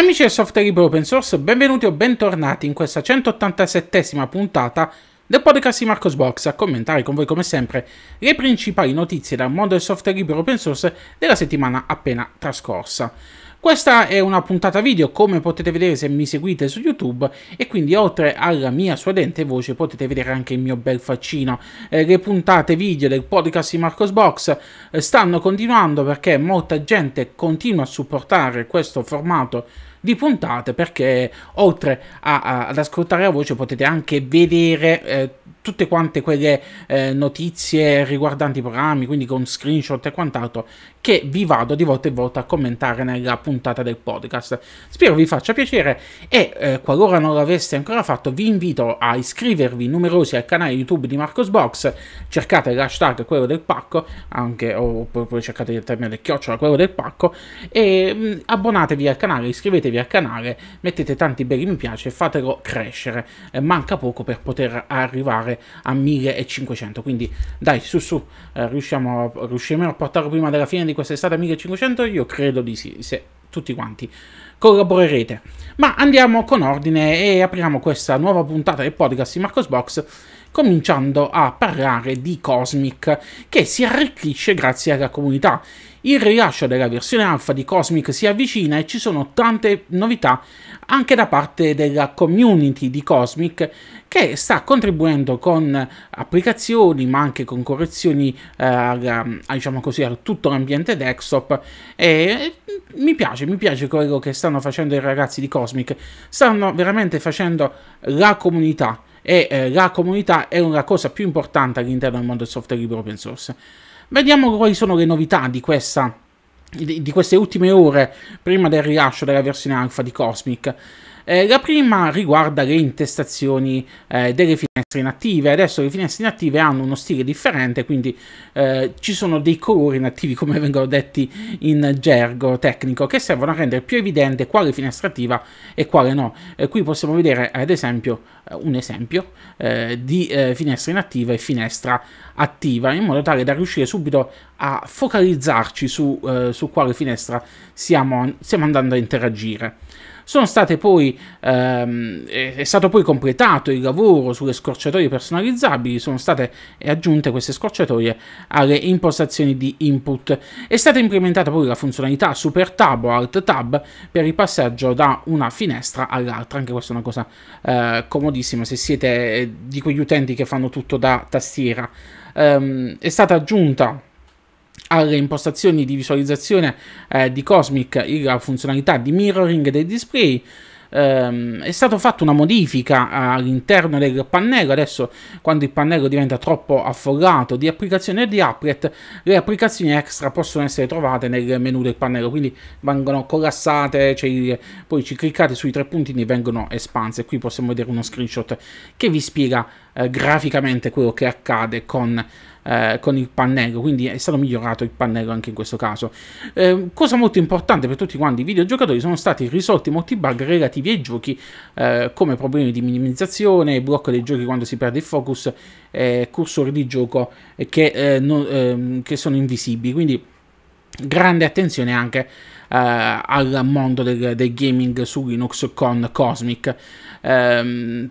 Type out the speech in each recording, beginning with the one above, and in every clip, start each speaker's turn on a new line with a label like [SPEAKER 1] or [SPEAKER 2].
[SPEAKER 1] Amici del software libero open source, benvenuti o bentornati in questa 187esima puntata del podcast di Marcos Box a commentare con voi come sempre le principali notizie dal mondo del software libero open source della settimana appena trascorsa. Questa è una puntata video, come potete vedere se mi seguite su YouTube, e quindi oltre alla mia suadente voce potete vedere anche il mio bel faccino. Eh, le puntate video del podcast di Marcos Box eh, stanno continuando perché molta gente continua a supportare questo formato di puntate perché oltre a, a, ad ascoltare la voce potete anche vedere eh, tutte quante quelle eh, notizie riguardanti i programmi, quindi con screenshot e quant'altro, che vi vado di volta in volta a commentare nella puntata del podcast. Spero vi faccia piacere e eh, qualora non l'aveste ancora fatto vi invito a iscrivervi numerosi al canale YouTube di Marcosbox, cercate l'hashtag quello del pacco, anche, oppure cercate il termine del chiocciola quello del pacco, e mh, mm, abbonatevi al canale, iscrivetevi al canale, mettete tanti belli mi piace, fatelo crescere, eh, manca poco per poter arrivare arrivare a 1500 quindi dai su su eh, riusciamo a, a portarlo prima della fine di quest'estate a 1500 io credo di sì se tutti quanti collaborerete ma andiamo con ordine e apriamo questa nuova puntata del podcast di Marcos Box cominciando a parlare di Cosmic, che si arricchisce grazie alla comunità. Il rilascio della versione alfa di Cosmic si avvicina e ci sono tante novità anche da parte della community di Cosmic che sta contribuendo con applicazioni ma anche con correzioni eh, a, eh, diciamo così, a tutto l'ambiente desktop e mi piace, mi piace quello che stanno facendo i ragazzi di Cosmic, stanno veramente facendo la comunità e eh, la comunità è una cosa più importante all'interno del mondo del software libero open source. Vediamo quali sono le novità di, questa, di, di queste ultime ore prima del rilascio della versione alfa di Cosmic. Eh, la prima riguarda le intestazioni eh, delle finestre inattive. Adesso le finestre inattive hanno uno stile differente, quindi eh, ci sono dei colori inattivi, come vengono detti in gergo tecnico, che servono a rendere più evidente quale finestra attiva e quale no. Eh, qui possiamo vedere, ad esempio, eh, un esempio eh, di finestra inattiva e finestra attiva, in modo tale da riuscire subito a focalizzarci su, su quale finestra stiamo, stiamo andando a interagire. Sono state poi, ehm, è stato poi completato il lavoro sulle scorciatoie personalizzabili, sono state aggiunte queste scorciatoie alle impostazioni di input. È stata implementata poi la funzionalità Super Tab o Alt Tab per il passaggio da una finestra all'altra, anche questa è una cosa eh, comodissima se siete eh, di quegli utenti che fanno tutto da tastiera. Um, è stata aggiunta alle impostazioni di visualizzazione eh, di Cosmic la funzionalità di mirroring dei display ehm, è stata fatta una modifica eh, all'interno del pannello adesso quando il pannello diventa troppo affollato di applicazioni e di applet le applicazioni extra possono essere trovate nel menu del pannello quindi vengono collassate cioè, poi ci cliccate sui tre puntini e vengono espanse qui possiamo vedere uno screenshot che vi spiega eh, graficamente quello che accade con eh, con il pannello, quindi è stato migliorato il pannello anche in questo caso. Eh, cosa molto importante per tutti quanti i videogiocatori sono stati risolti molti bug relativi ai giochi eh, come problemi di minimizzazione, blocco dei giochi quando si perde il focus, eh, cursori di gioco che, eh, non, ehm, che sono invisibili, quindi grande attenzione anche eh, al mondo del, del, gaming su Linux con Cosmic. Um,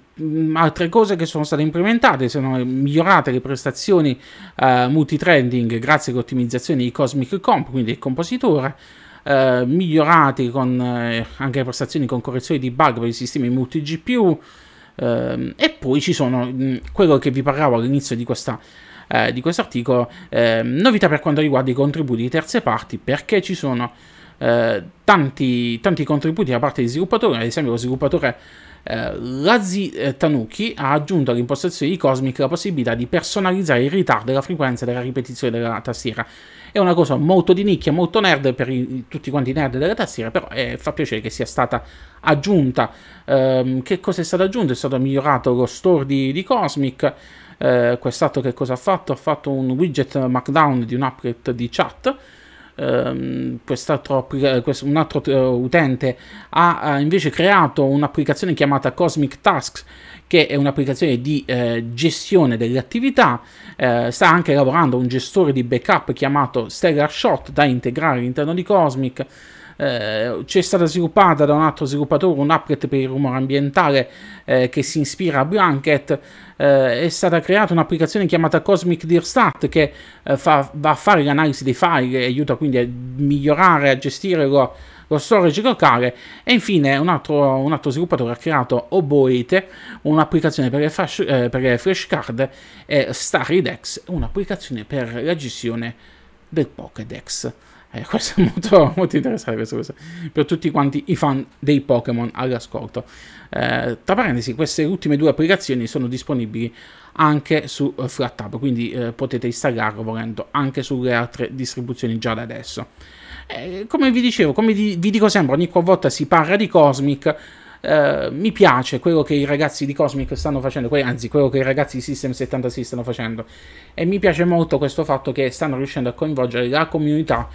[SPEAKER 1] altre cose che sono state implementate sono migliorate le prestazioni uh, eh, multithreading grazie alle ottimizzazioni di Cosmic Comp, quindi il compositore. Uh, eh, migliorati con uh, anche le prestazioni con correzione di bug per i sistemi multi GPU ehm, e poi ci sono mh, mm, quello che vi parlavo all'inizio di questa di questo articolo ehm, novità per quanto riguarda i contributi di terze parti perché ci sono eh, tanti, tanti, contributi da parte di sviluppatori, ad esempio lo sviluppatore eh, Razzi eh, Tanuki ha aggiunto all'impostazione di Cosmic la possibilità di personalizzare il ritardo e la frequenza della ripetizione della tastiera. È una cosa molto di nicchia, molto nerd per i, tutti quanti i nerd della tastiera, però eh, fa piacere che sia stata aggiunta. Ehm, che cosa è stato aggiunto? È stato migliorato lo store di, di Cosmic. Eh, quest'altro che cosa ha fatto? Ha fatto un widget markdown di un upgrade di chat ehm, un altro eh, utente ha invece creato un'applicazione chiamata Cosmic Tasks che è un'applicazione di eh, gestione delle attività, eh, sta anche lavorando un gestore di backup chiamato Stellar Shot da integrare all'interno di Cosmic eh, c'è stata sviluppata da un altro sviluppatore un'applet per il rumore ambientale eh, che si ispira a Blanket, eh, è stata creata un'applicazione chiamata Cosmic Deerstat che eh, fa, va a fare l'analisi dei file e aiuta quindi a migliorare, a gestire lo, lo storage locale e infine un altro, un altro sviluppatore ha creato Oboite, un'applicazione per le, flash, eh, per le flashcard e Starry Dex, un'applicazione per la gestione del Pokédex. Eh, questo è molto, molto interessante questo, questo, per tutti quanti i fan dei Pokémon all'ascolto. Eh, tra parentesi, queste ultime due applicazioni sono disponibili anche su uh, eh, FlatTab, quindi eh, potete installarlo volendo anche sulle altre distribuzioni già da adesso. Eh, come vi dicevo, come vi, vi dico sempre, ogni volta si parla di Cosmic, Uh, mi piace quello che i ragazzi di Cosmic stanno facendo, que anzi quello che i ragazzi di System 76 stanno facendo e mi piace molto questo fatto che stanno riuscendo a coinvolgere la comunità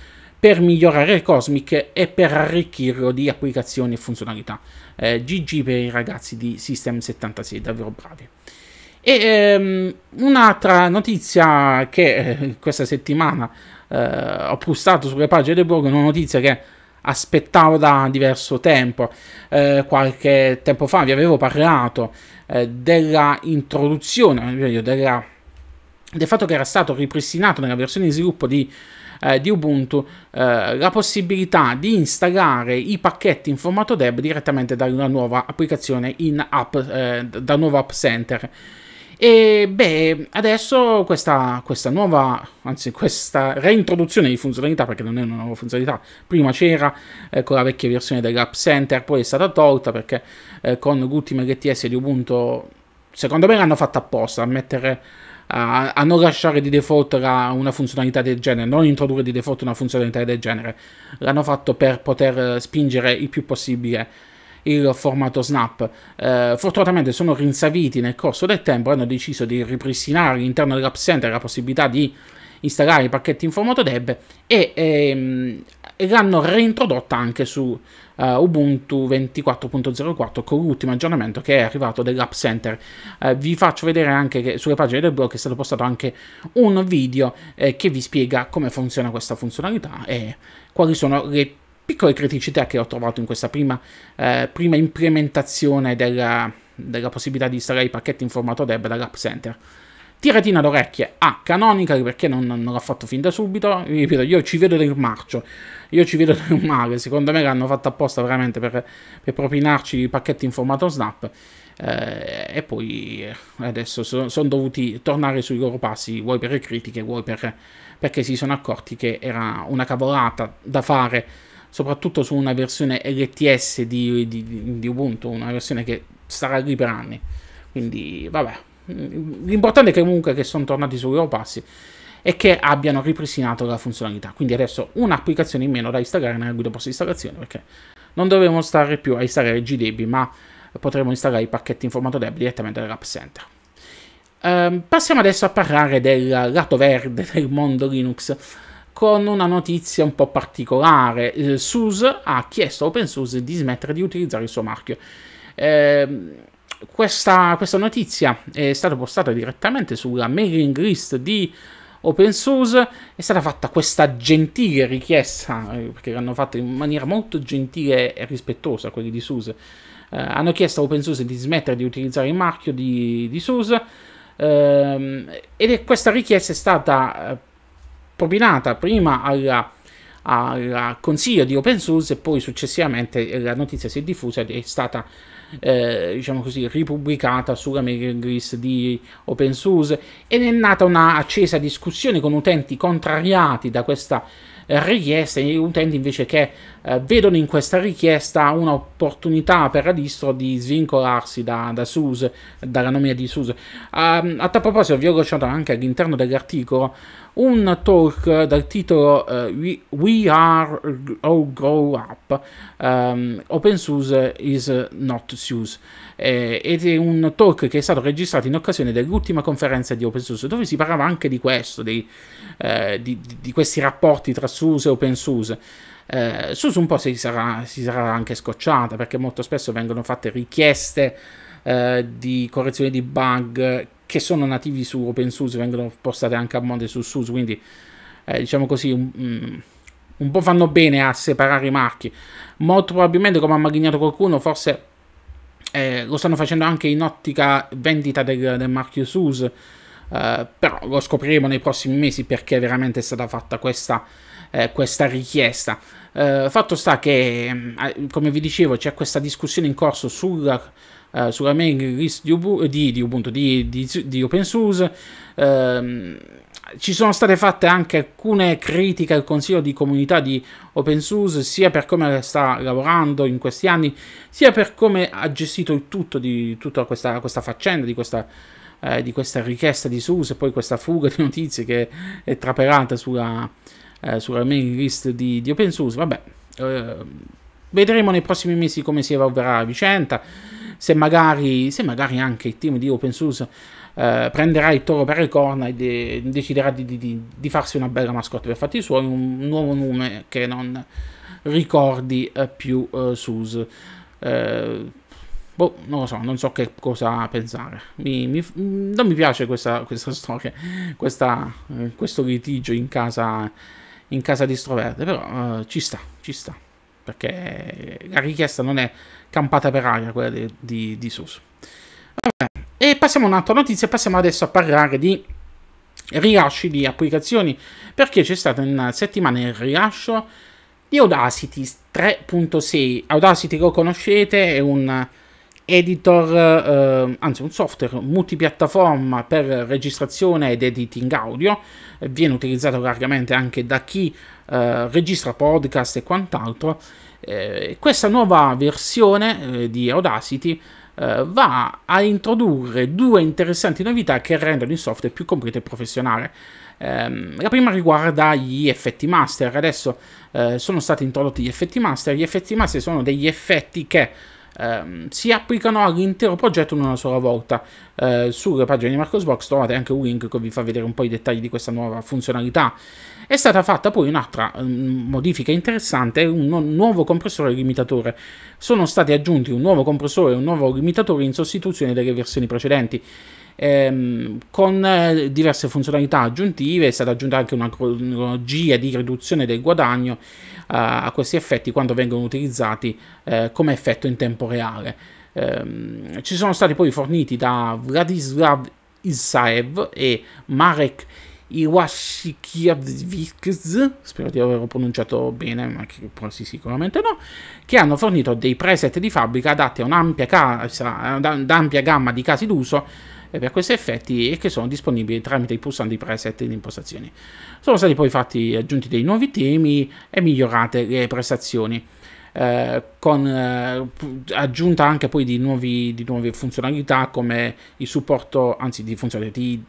[SPEAKER 1] per migliorare Cosmic e per arricchirlo di applicazioni e funzionalità. Eh, GG per i ragazzi di System76, davvero bravi. E ehm, un'altra notizia che eh, questa settimana eh, ho postato sulle pagine del blog, una notizia che aspettavo da diverso tempo. Eh, qualche tempo fa vi avevo parlato eh, della introduzione, della, del fatto che era stato ripristinato nella versione di sviluppo di eh, di Ubuntu eh, la possibilità di installare i pacchetti in formato DEB direttamente dalla nuova applicazione in app, eh, dal nuovo App Center. E beh, adesso questa, questa, nuova, anzi questa reintroduzione di funzionalità, perché non è una nuova funzionalità, prima c'era eh, con la vecchia versione dell'App Center, poi è stata tolta perché eh, con l'ultima LTS di Ubuntu, secondo me l'hanno fatta apposta a mettere a, a, non lasciare di default la, una funzionalità del genere, non introdurre di default una funzionalità del genere. L'hanno fatto per poter eh, spingere il più possibile il formato Snap. Eh, fortunatamente sono rinsaviti nel corso del tempo hanno deciso di ripristinare all'interno dell'app center la possibilità di installare i pacchetti in formato DEB e ehm, l'hanno reintrodotta anche su uh, Ubuntu 24.04 con l'ultimo aggiornamento che è arrivato dell'App Center. Uh, vi faccio vedere anche che sulle pagine del blog è stato postato anche un video eh, che vi spiega come funziona questa funzionalità e quali sono le piccole criticità che ho trovato in questa prima, eh, prima implementazione della, della possibilità di installare i pacchetti in formato DEB dall'App Center. Tiratina d'orecchie a ah, Canonical perché non, non l'ha fatto fin da subito. Ripeto, io ci vedo del marcio, io ci vedo del male. Secondo me l'hanno fatto apposta veramente per, per propinarci i pacchetti in formato snap. Eh, e poi eh, adesso sono son dovuti tornare sui loro passi, vuoi per le critiche, vuoi per, perché si sono accorti che era una cavolata da fare, soprattutto su una versione LTS di, di, di Ubuntu, una versione che sarà lì per anni. Quindi vabbè, Mm, l'importante è che comunque che sono tornati sui loro passi e che abbiano ripristinato la funzionalità. Quindi adesso un'applicazione in meno da installare nella guida post installazione perché non dovremo stare più a installare GDB ma potremo installare i pacchetti in formato DEB direttamente dall'App Center. Um, passiamo adesso a parlare del lato verde del mondo Linux con una notizia un po' particolare. Eh, SUSE ha chiesto a OpenSUSE di smettere di utilizzare il suo marchio. Eh, questa, questa, notizia è stata postata direttamente sulla mailing list di open source è stata fatta questa gentile richiesta eh, perché l'hanno fatta in maniera molto gentile e rispettosa quelli di SUSE eh, hanno chiesto a open source di smettere di utilizzare il marchio di, di SUSE ehm, ed è, questa richiesta è stata eh, propinata prima alla, al consiglio di open source e poi successivamente la notizia si è diffusa ed è stata eh, diciamo così, ripubblicata sulla mailing list di OpenSUSE ed è nata una accesa discussione con utenti contrariati da questa eh, richiesta e utenti invece che eh, vedono in questa richiesta un'opportunità per la distro di svincolarsi da, da SUSE, dalla nomina di SUSE. Um, ehm, a tal proposito vi ho lasciato anche all'interno dell'articolo un talk dal titolo uh, We Are All Grow Up, um, Open Source is Not Source, eh, ed è un talk che è stato registrato in occasione dell'ultima conferenza di Open Source, dove si parlava anche di questo, dei, eh, di, di, questi rapporti tra SUSE e Open Source. Eh, SUSE un po' si sarà, si sarà anche scocciata, perché molto spesso vengono fatte richieste eh, di correzione di bug che sono nativi su OpenSUSE, vengono postate anche a monte su SUSE, quindi eh, diciamo così, un, mm, un, po' fanno bene a separare i marchi. Molto probabilmente, come ha magignato qualcuno, forse eh, lo stanno facendo anche in ottica vendita del, del marchio SUSE, eh, però lo scopriremo nei prossimi mesi perché veramente è stata fatta questa, eh, questa richiesta. Eh, fatto sta che, mm, come vi dicevo, c'è questa discussione in corso sulla eh, main list di, Ubu, di, di, Ubuntu, di, di, di OpenSUSE. Ehm, ci sono state fatte anche alcune critiche al consiglio di comunità di OpenSUSE, sia per come sta lavorando in questi anni, sia per come ha gestito il tutto di tutta questa, questa faccenda, di questa, eh, di questa, richiesta di SUSE e poi questa fuga di notizie che è trapelata sulla, eh, sulla mailing list di, di OpenSUSE. Vabbè. Eh, Vedremo nei prossimi mesi come si evolverà la vicenda, se magari, se magari anche il team di OpenSUSE eh, prenderà il toro per le corna e de deciderà di, di, di, farsi una bella mascotte per fatti suoi, un nuovo nome che non ricordi eh, più eh, SUSE. Eh, boh, non lo so, non so che cosa pensare. Mi, mi, non mi piace questa, questa storia, questa, eh, questo litigio in casa, in casa di Stroverde, però eh, ci sta, ci sta perché la richiesta non è campata per aria quella di, di, di Sus. Vabbè. E passiamo a un'altra notizia, passiamo adesso a parlare di rilasci di applicazioni, perché c'è stato in settimana il rilascio di Audacity 3.6. Audacity lo conoscete, è un editor, eh, anzi un software multipiattaforma per registrazione ed editing audio, viene utilizzato largamente anche da chi eh, registra podcast e quant'altro. Eh, questa nuova versione eh, di Audacity eh, va a introdurre due interessanti novità che rendono il software più completo e professionale. Ehm, la prima riguarda gli effetti master. Adesso sono stati introdotti gli effetti master. Gli effetti master sono degli effetti che Um, si applicano all'intero progetto in una sola volta. Uh, sulla pagina di Marcosbox trovate anche un link che vi fa vedere un po' i dettagli di questa nuova funzionalità. È stata fatta poi un'altra mm, modifica interessante, un nuovo compressore limitatore. Sono stati aggiunti un nuovo compressore e un nuovo limitatore in sostituzione delle versioni precedenti. Ehm, con eh, diverse funzionalità aggiuntive è stata aggiunta anche una cronologia di riduzione del guadagno eh, a questi effetti quando vengono utilizzati eh, come effetto in tempo reale. Ehm, ci sono stati poi forniti da Vladislav Isaev e Marek Iwashikiewicz, spero di averlo pronunciato bene, ma che sì, sicuramente no, che hanno fornito dei preset di fabbrica adatti a un'ampia, casa, ad ampia gamma di casi d'uso eh, per questi effetti e che sono disponibili tramite i pulsanti preset di impostazioni. Sono stati poi fatti aggiunti dei nuovi temi e migliorate le prestazioni. Eh, con eh, aggiunta anche poi di, nuovi, di nuove funzionalità come il supporto, anzi di funzionalità di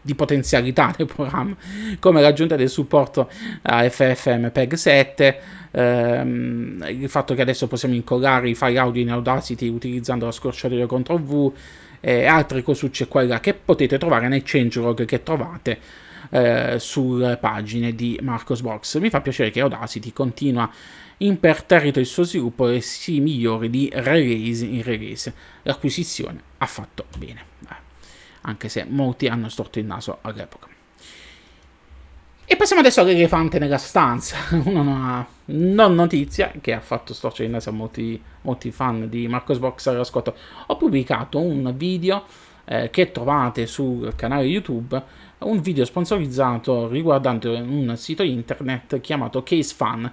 [SPEAKER 1] di potenzialità del programma, come l'aggiunta del supporto a FFmpeg7, ehm, il fatto che adesso possiamo incollare i file audio in Audacity utilizzando la scorciatoia CTRL V e altre cosucce quella che potete trovare nel changelog che trovate eh, sulle pagine di Marcosbox. Mi fa piacere che Audacity continua imperterrito il suo sviluppo e si migliori di release in release. L'acquisizione ha fatto bene anche se molti hanno storto il naso all'epoca. E passiamo adesso all'elefante nella stanza, una non, notizia che ha fatto storcere il naso a molti, molti fan di Marcos Boxer Ascolto. Ho pubblicato un video eh, che trovate sul canale YouTube, un video sponsorizzato riguardante un sito internet chiamato Case Fan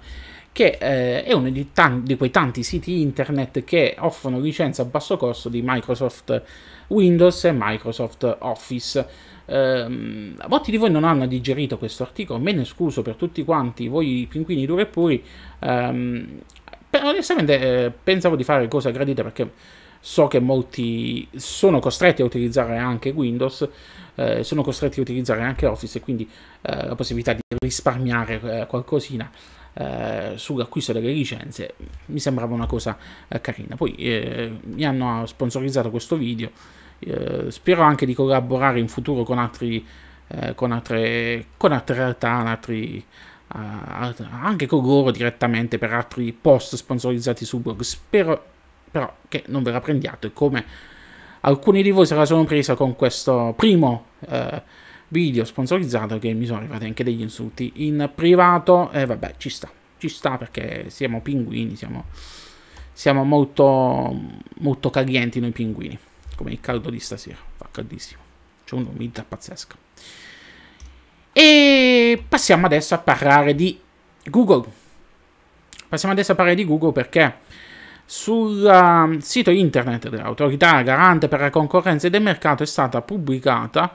[SPEAKER 1] che eh, è uno di, tanti, di, quei tanti siti internet che offrono licenze a basso costo di Microsoft Windows e Microsoft Office. Eh, molti di voi non hanno digerito questo articolo, me ne scuso per tutti quanti, voi pinguini duri e puri, ehm, però onestamente eh, pensavo di fare cosa gradita perché so che molti sono costretti a utilizzare anche Windows, eh, sono costretti a utilizzare anche Office e quindi eh, la possibilità di risparmiare eh, qualcosina eh, sull'acquisto delle licenze mi sembrava una cosa eh, carina poi eh, mi hanno sponsorizzato questo video eh, spero anche di collaborare in futuro con altri eh, con altre, con altre realtà altri, eh, anche con loro direttamente per altri post sponsorizzati su blog spero però che non ve la prendiate come alcuni di voi se la sono presa con questo primo video sponsorizzato che mi sono arrivati anche degli insulti in privato e eh, vabbè ci sta, ci sta perché siamo pinguini, siamo, siamo molto, molto calienti noi pinguini, come il caldo di stasera, fa caldissimo, c'è un'umidità pazzesca. E passiamo adesso a parlare di Google. Passiamo adesso a parlare di Google perché sul ehm, sito internet dell'autorità garante per la concorrenza e del mercato è stata pubblicata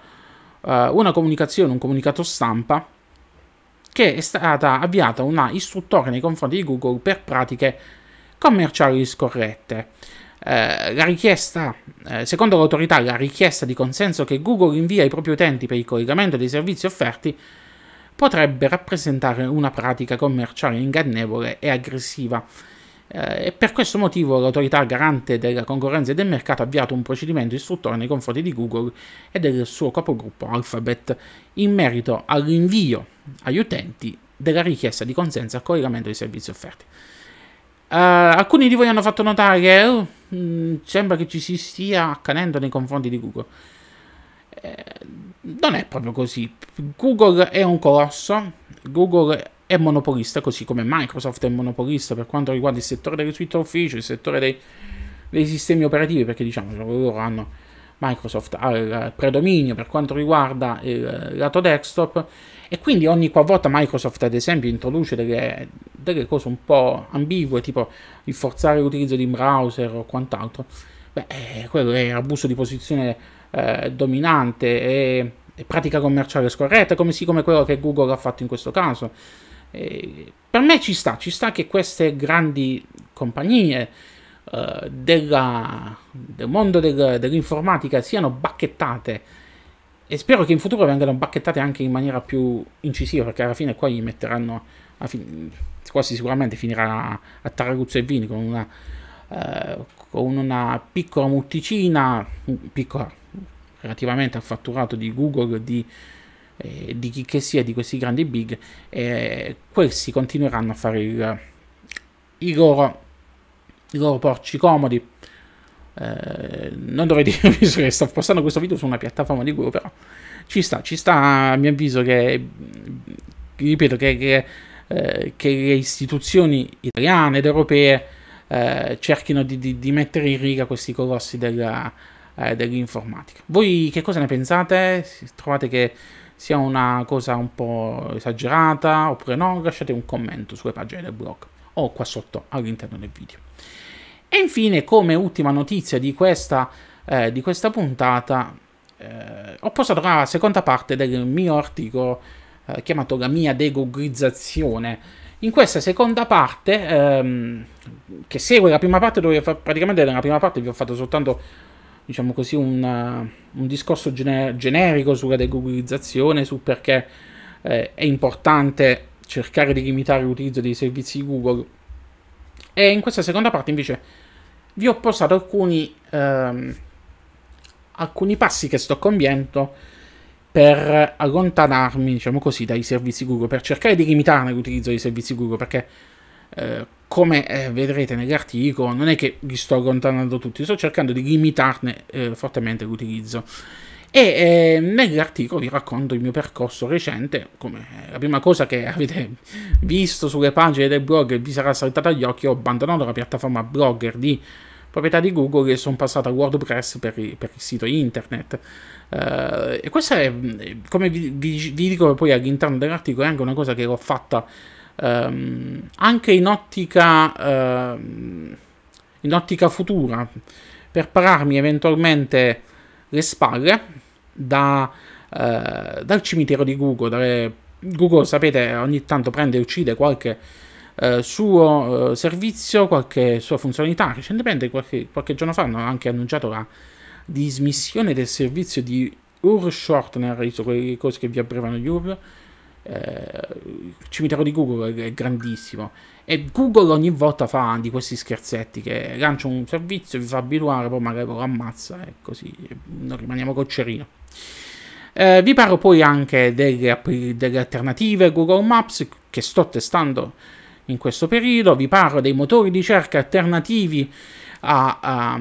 [SPEAKER 1] eh, una comunicazione, un comunicato stampa che è stata avviata una istruttoria nei confronti di Google per pratiche commerciali scorrette. Eh, la richiesta, eh, secondo l'autorità, la richiesta di consenso che Google invia ai propri utenti per il collegamento dei servizi offerti potrebbe rappresentare una pratica commerciale ingannevole e aggressiva eh, e per questo motivo l'autorità garante della concorrenza e del mercato ha avviato un procedimento istruttore nei confronti di Google e del suo capogruppo Alphabet in merito all'invio agli utenti della richiesta di consenso al collegamento dei servizi offerti. Uh, alcuni di voi hanno fatto notare che mm, uh, sembra che ci si stia accanendo nei confronti di Google. Eh, non è proprio così. Google è un colosso, Google è monopolista, così come Microsoft è monopolista per quanto riguarda il settore delle suite ufficio, il settore dei, dei sistemi operativi, perché diciamo loro hanno Microsoft al predominio per quanto riguarda il lato desktop e quindi ogni qualvolta Microsoft ad esempio introduce delle, delle cose un po' ambigue tipo il forzare l'utilizzo di un browser o quant'altro beh eh, quello è abuso di posizione eh, dominante e, e pratica commerciale scorretta come, sì, come quello che Google ha fatto in questo caso eh, per me ci sta, ci sta che queste grandi compagnie eh, della, del mondo del, dell'informatica siano bacchettate e spero che in futuro vengano bacchettate anche in maniera più incisiva perché alla fine qua gli metteranno fin quasi sicuramente finirà a, a Taraguzzo e Vini con una, eh, con una piccola multicina piccola relativamente al fatturato di Google di eh, di chi che sia di questi grandi big, eh, questi continueranno a fare il, i, loro, i loro porci comodi. Eh, non dovrei dire, visto che sto postando questo video su una piattaforma di Google, però ci sta, ci sta a mio avviso che, ripeto, che, che, eh, che le istituzioni italiane ed europee eh, cerchino di, di, di, mettere in riga questi colossi della, eh, dell'informatica. Voi che cosa ne pensate? Trovate che sia una cosa un po' esagerata oppure no, lasciate un commento sulle pagine del blog o qua sotto all'interno del video. E infine, come ultima notizia di questa, eh, di questa puntata, eh, ho postato la seconda parte del mio articolo eh, chiamato La mia degooglizzazione. In questa seconda parte, ehm, che segue la prima parte, dove praticamente nella prima parte vi ho fatto soltanto diciamo così, una, un discorso gener- generico sulla degoogleizzazione, su perché eh, è importante cercare di limitare l'utilizzo dei servizi di Google. E in questa seconda parte invece vi ho postato alcuni, ehm, alcuni passi che sto compiendo per allontanarmi, diciamo così, dai servizi Google, per cercare di limitarne l'utilizzo dei servizi Google, perché eh, come eh, vedrete nell'articolo, non è che vi sto allontanando tutti, sto cercando di limitarne eh, fortemente l'utilizzo. E eh, nell'articolo vi racconto il mio percorso recente, come eh, la prima cosa che avete visto sulle pagine del blog e vi sarà saltata agli occhi, ho abbandonato la piattaforma blogger di proprietà di Google e sono passato a WordPress per, per il sito internet. Uh, e questa è, mm, come vi, vi, vi dico poi all'interno dell'articolo, è anche una cosa che l'ho fatta ehm, anche in ottica, ehm, in ottica futura, per pararmi eventualmente le spalle da, eh, dal cimitero di Google. Dalle... Google, sapete, ogni tanto prende e uccide qualche eh, suo eh, servizio, qualche sua funzionalità. Recentemente, qualche, qualche giorno fa, hanno anche annunciato la dismissione del servizio di URL shortener, cose che vi abbrevano gli URL, eh, il cimitero di Google è, grandissimo e Google ogni volta fa di questi scherzetti che lancia un servizio, vi fa abituare, poi magari lo ammazza e così non rimaniamo col cerino. Eh, vi parlo poi anche delle, delle alternative Google Maps che sto testando in questo periodo, vi parlo dei motori di ricerca alternativi a, a,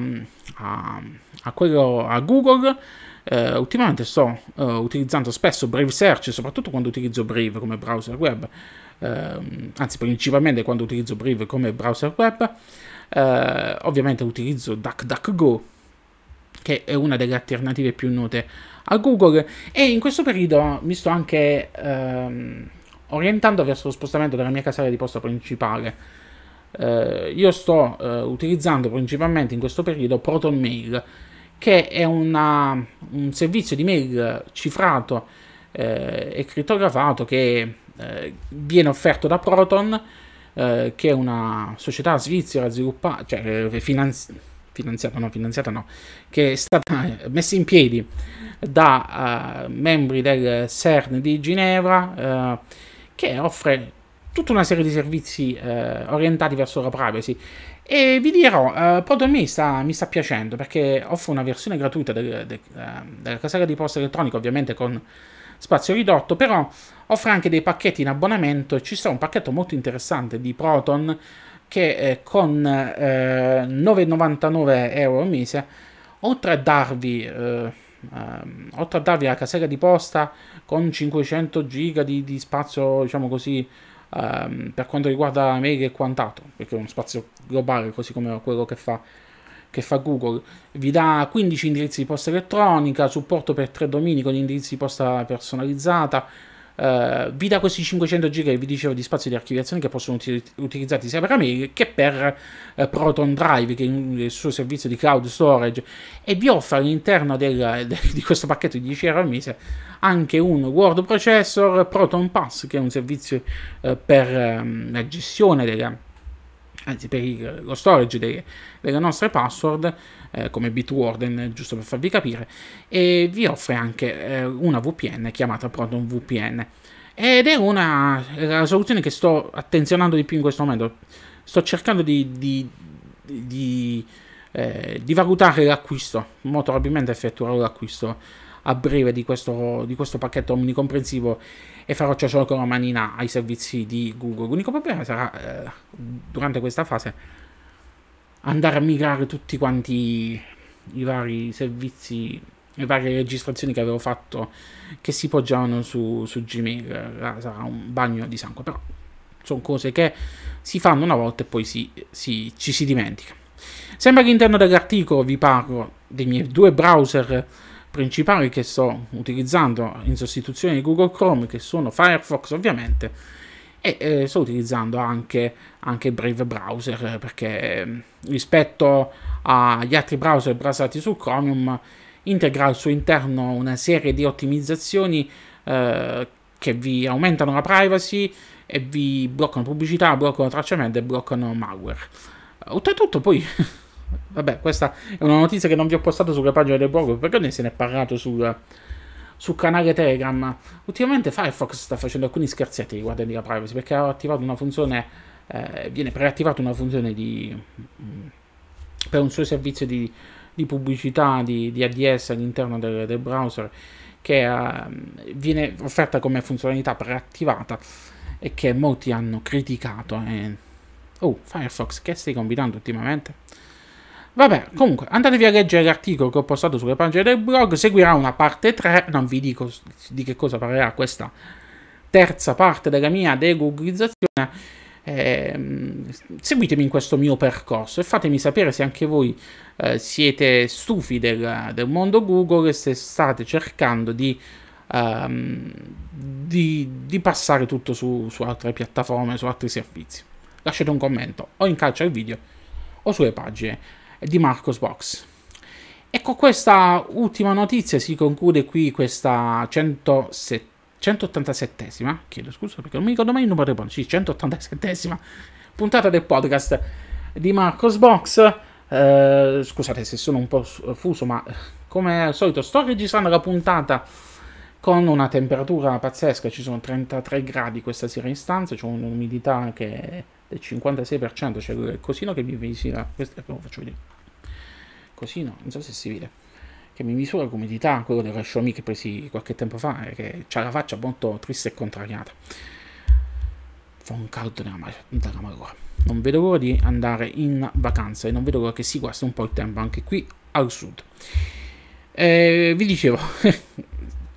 [SPEAKER 1] a, a quello, Google Uh, ultimamente sto uh, utilizzando spesso Brave Search, soprattutto quando utilizzo Brave come browser web, uh, anzi principalmente quando utilizzo Brave come browser web. Eh, ovviamente utilizzo DuckDuckGo, che è una delle alternative più note a Google, e in questo periodo mi sto anche ehm, orientando verso lo spostamento della mia casella di posta principale. io sto utilizzando principalmente in questo periodo ProtonMail che è una, un servizio di mail cifrato eh, e crittografato che eh, viene offerto da Proton, eh, che è una società svizzera sviluppata, cioè eh, finanzi finanziata, no, finanziata no, che è stata eh, messa in piedi da eh, membri del CERN di Ginevra, che offre tutta una serie di servizi orientati verso la privacy e vi dirò, uh, Podol mi sta, mi sta piacendo perché offre una versione gratuita del, del, ehm, della casella di posta elettronica, ovviamente con spazio ridotto, però offre anche dei pacchetti in abbonamento e ci sta un pacchetto molto interessante di Proton che con eh, 9,99 euro al mese, oltre a darvi... Eh, Um, oltre a darvi la casella di posta con 500 giga di, di spazio, diciamo così, um, per quanto riguarda mail e quant'altro, perché è uno spazio globale così come quello che fa, che fa Google. Vi dà 15 indirizzi di posta elettronica, supporto per tre domini con indirizzi di posta personalizzata, Uh, vi dà questi 500 giga che vi dicevo di spazio di archiviazione che possono uti- utilizzati sia per America che per uh, Proton Drive che è il suo servizio di cloud storage e vi offre all'interno del, de- di questo pacchetto di 10 euro al mese anche un Word Processor Proton Pass che è un servizio uh, per um, la gestione delle anzi per il, lo storage dei, delle nostre password eh, come Bitwarden giusto per farvi capire e vi offre anche eh, una VPN chiamata Proton VPN ed è una la soluzione che sto attenzionando di più in questo momento sto cercando di, di, di, eh, di valutare l'acquisto molto probabilmente effettuerò l'acquisto a breve di questo, di questo pacchetto omnicomprensivo e farò ciò solo con la manina ai servizi di Google. L'unico problema sarà eh, durante questa fase andare a migrare tutti quanti i vari servizi, le varie registrazioni che avevo fatto che si poggiavano su, su Gmail. Sarà un bagno di sangue, però sono cose che si fanno una volta e poi si, si, ci si dimentica. Sempre all'interno dell'articolo vi parlo dei miei due browser principali che sto utilizzando in sostituzione di Google Chrome, che sono Firefox ovviamente, e eh, sto utilizzando anche, anche Brave Browser, perché eh, rispetto agli altri browser basati su Chromium, integra al suo interno una serie di ottimizzazioni eh, che vi aumentano la privacy e vi bloccano pubblicità, bloccano tracciamento e bloccano malware. Oltretutto poi Vabbè, questa è una notizia che non vi ho postato sulla pagina del blog perché ne se ne è parlato sul, sul canale Telegram. Ultimamente Firefox sta facendo alcuni scherzetti riguardanti la privacy perché ha attivato una funzione, eh, viene preattivata una funzione di, mm, per un suo servizio di, di pubblicità di, di, ADS all'interno del, del browser che eh, viene offerta come funzionalità preattivata e che molti hanno criticato. Eh. Oh, Firefox, che stai combinando ultimamente? Vabbè, comunque, andatevi a leggere l'articolo che ho postato sulle pagine del blog, seguirà una parte 3, non vi dico di che cosa parlerà questa terza parte della mia degooglizzazione. Eh, seguitemi in questo mio percorso e fatemi sapere se anche voi eh, siete stufi del, del, mondo Google e se state cercando di, ehm, di, di passare tutto su, su, altre piattaforme, su altri servizi. Lasciate un commento o in calcio al video o sulle pagine di Marcos Box. E con questa ultima notizia si conclude qui questa 107, 187esima, chiedo scusa perché non mi ricordo mai il numero buono, sì, 187esima puntata del podcast di Marcos Box. Eh, scusate se sono un po' fuso, ma eh, come al solito sto registrando la puntata con una temperatura pazzesca, ci sono 33 gradi questa sera in stanza, c'è un'umidità che del 56%, cioè il eh, cosino che mi misura, questo eh, lo faccio vedere, cosino, non so se si vede, che mi misura l'umidità, quello del Xiaomi che presi qualche tempo fa, eh, che ha la faccia molto triste e contrariata. Fa un caldo della, mar- della malora. Non vedo l'ora di andare in vacanza e non vedo l'ora che si guasta un po' il tempo anche qui al sud. Eh, vi dicevo,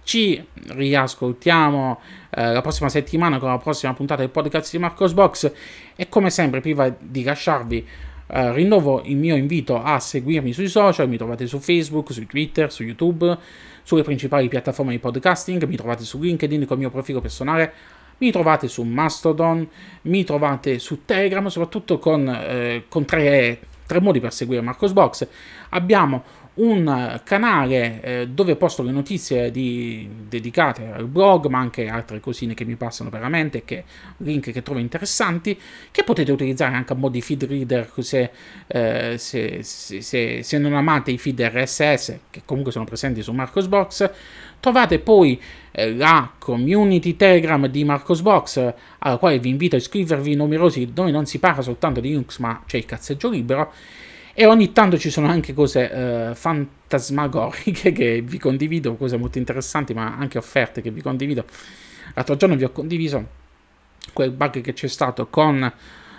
[SPEAKER 1] Ci riascoltiamo eh, la prossima settimana con la prossima puntata del podcast di Marcos Box e come sempre prima di lasciarvi eh, rinnovo il mio invito a seguirmi sui social, mi trovate su Facebook, su Twitter, su YouTube, sulle principali piattaforme di podcasting, mi trovate su LinkedIn con il mio profilo personale mi trovate su Mastodon, mi trovate su Telegram, soprattutto con, eh, con tre, tre, modi per seguire Marcos Box. Abbiamo un canale eh, dove posto le notizie di, dedicate al blog, ma anche altre cosine che mi passano veramente, che, link che trovo interessanti, che potete utilizzare anche a modi feed reader se, eh, se, se, se, non amate i feed RSS, che comunque sono presenti su Marcosbox. Trovate poi eh, la community Telegram di Marcosbox, alla quale vi invito a iscrivervi numerosi, dove non si parla soltanto di Linux, ma c'è il cazzeggio libero e ogni tanto ci sono anche cose eh, fantasmagoriche che vi condivido, cose molto interessanti ma anche offerte che vi condivido. L'altro giorno vi ho condiviso quel bug che c'è stato con,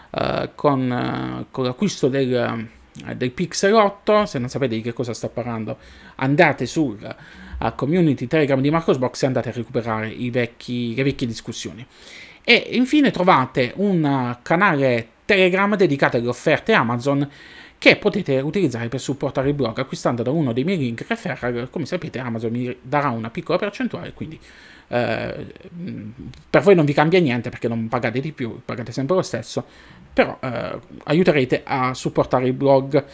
[SPEAKER 1] eh, con, eh, con l'acquisto del, eh, del, Pixel 8, se non sapete di che cosa sto parlando andate sul uh, community Telegram di Marcosbox e andate a recuperare vecchi, le vecchie discussioni. E infine trovate un eh, canale Telegram dedicato alle offerte Amazon che potete utilizzare per supportare il blog acquistando da uno dei miei link referral. Come sapete Amazon mi darà una piccola percentuale, quindi eh, per voi non vi cambia niente perché non pagate di più, pagate sempre lo stesso, però eh, aiuterete a supportare il blog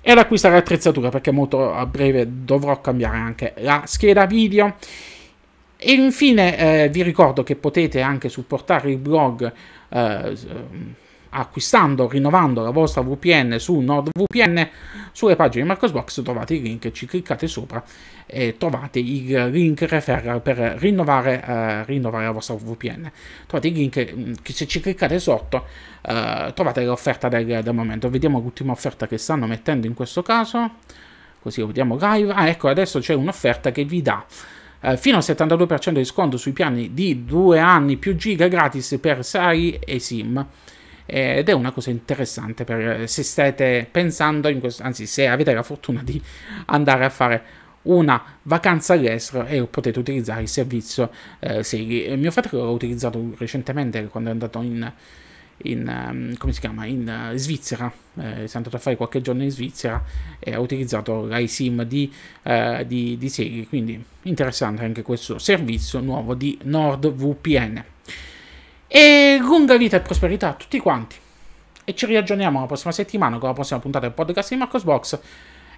[SPEAKER 1] e ad acquistare attrezzatura perché molto a breve dovrò cambiare anche la scheda video. E infine eh, vi ricordo che potete anche supportare il blog eh, acquistando, rinnovando la vostra VPN su NordVPN, sulle pagine di Marcosbox trovate il link, ci cliccate sopra e trovate il link referral per rinnovare, eh, rinnovare la vostra VPN. Trovate il link, mm, che se ci cliccate sotto eh, trovate l'offerta del, del momento. Vediamo l'ultima offerta che stanno mettendo in questo caso, così lo vediamo live. Ah ecco, adesso c'è un'offerta che vi dà eh, fino al 72% di sconto sui piani di 2 anni più giga gratis per SAI e SIM. Eh, ed è una cosa interessante per, eh, se state pensando, questo, anzi se avete la fortuna di andare a fare una vacanza all'estero e potete utilizzare il servizio eh, Siri. Eh, mio fratello l'ha utilizzato recentemente quando è andato in, in, um, chiama, in uh, Svizzera, eh, si è andato a fare qualche giorno in Svizzera e ha utilizzato l'iSIM di, uh, di, di Siri, quindi interessante anche questo servizio nuovo di NordVPN. E lunga vita e prosperità a tutti quanti. E ci riaggiorniamo la prossima settimana con la prossima puntata del podcast di Marcos Box.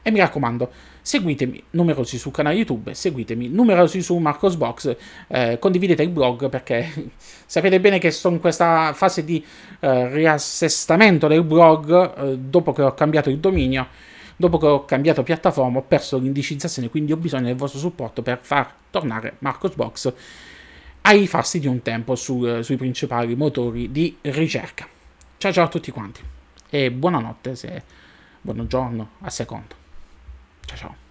[SPEAKER 1] E mi raccomando, seguitemi numerosi sul canale YouTube, seguitemi numerosi su Marcosbox, eh, condividete il blog perché sapete bene che sono in questa fase di eh, riassestamento del blog eh, dopo che ho cambiato il dominio, dopo che ho cambiato piattaforma, ho perso l'indicizzazione, quindi ho bisogno del vostro supporto per far tornare Marcosbox ai fasti di un tempo su, eh, sui principali motori di ricerca. Ciao ciao a tutti quanti e buonanotte se buongiorno a seconda. Ciao ciao.